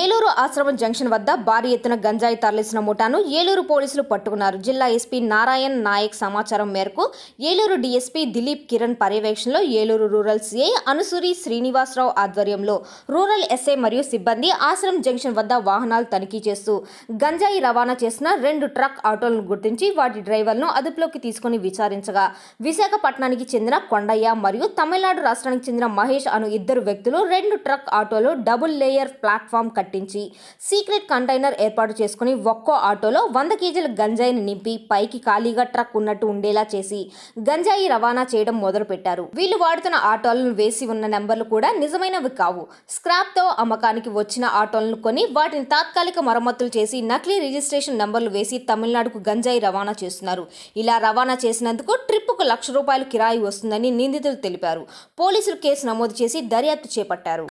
ఏలూరు ఆశ్రమం జంక్షన్ వద్ద భారీ ఎత్తున గంజాయి తరలిసిన ముఠాను ఏలూరు పోలీసులు పట్టుకున్నారు జిల్లా ఎస్పీ నారాయణ్ నాయక్ సమాచారం మేరకు ఏలూరు డీఎస్పీ దిలీప్ కిరణ్ పర్యవేక్షణలో ఏలూరు రూరల్ సిఐ అనుసూరి శ్రీనివాసరావు ఆధ్వర్యంలో రూరల్ ఎస్ఐ మరియు సిబ్బంది ఆశ్రమం జంక్షన్ వద్ద వాహనాలు తనిఖీ చేస్తూ గంజాయి రవాణా చేసిన రెండు ట్రక్ ఆటోలను గుర్తించి వాటి డ్రైవర్ను అదుపులోకి తీసుకుని విచారించగా విశాఖపట్నానికి చెందిన కొండయ్య మరియు తమిళనాడు రాష్ట్రానికి చెందిన మహేష్ అను ఇద్దరు వ్యక్తులు రెండు ట్రక్ ఆటోలు డబుల్ లేయర్ ప్లాట్ఫామ్ కట్టించి సీక్రెట్ కంటైనర్ ఏర్పాటు చేసుకుని ఒక్కో ఆటోలో వంద కేజీల గంజాయిని నింపి పైకి ఖాళీగా ట్రక్ ఉన్నట్టు ఉండేలా చేసి గంజాయి రవాణా చేయడం మొదలుపెట్టారు వీళ్ళు వాడుతున్న ఆటోలను వేసి ఉన్న నెంబర్లు కూడా నిజమైనవి కావు స్క్రాప్తో అమ్మకానికి వచ్చిన ఆటోలను కొని వాటిని తాత్కాలిక మరమ్మతులు చేసి నకిలీ రిజిస్ట్రేషన్ నెంబర్లు వేసి తమిళనాడుకు గంజాయి రవాణా చేస్తున్నారు ఇలా రవాణా చేసినందుకు ట్రిప్పుకు లక్ష రూపాయలు కిరాయి వస్తుందని నిందితులు తెలిపారు పోలీసులు కేసు నమోదు చేసి దర్యాప్తు చేపట్టారు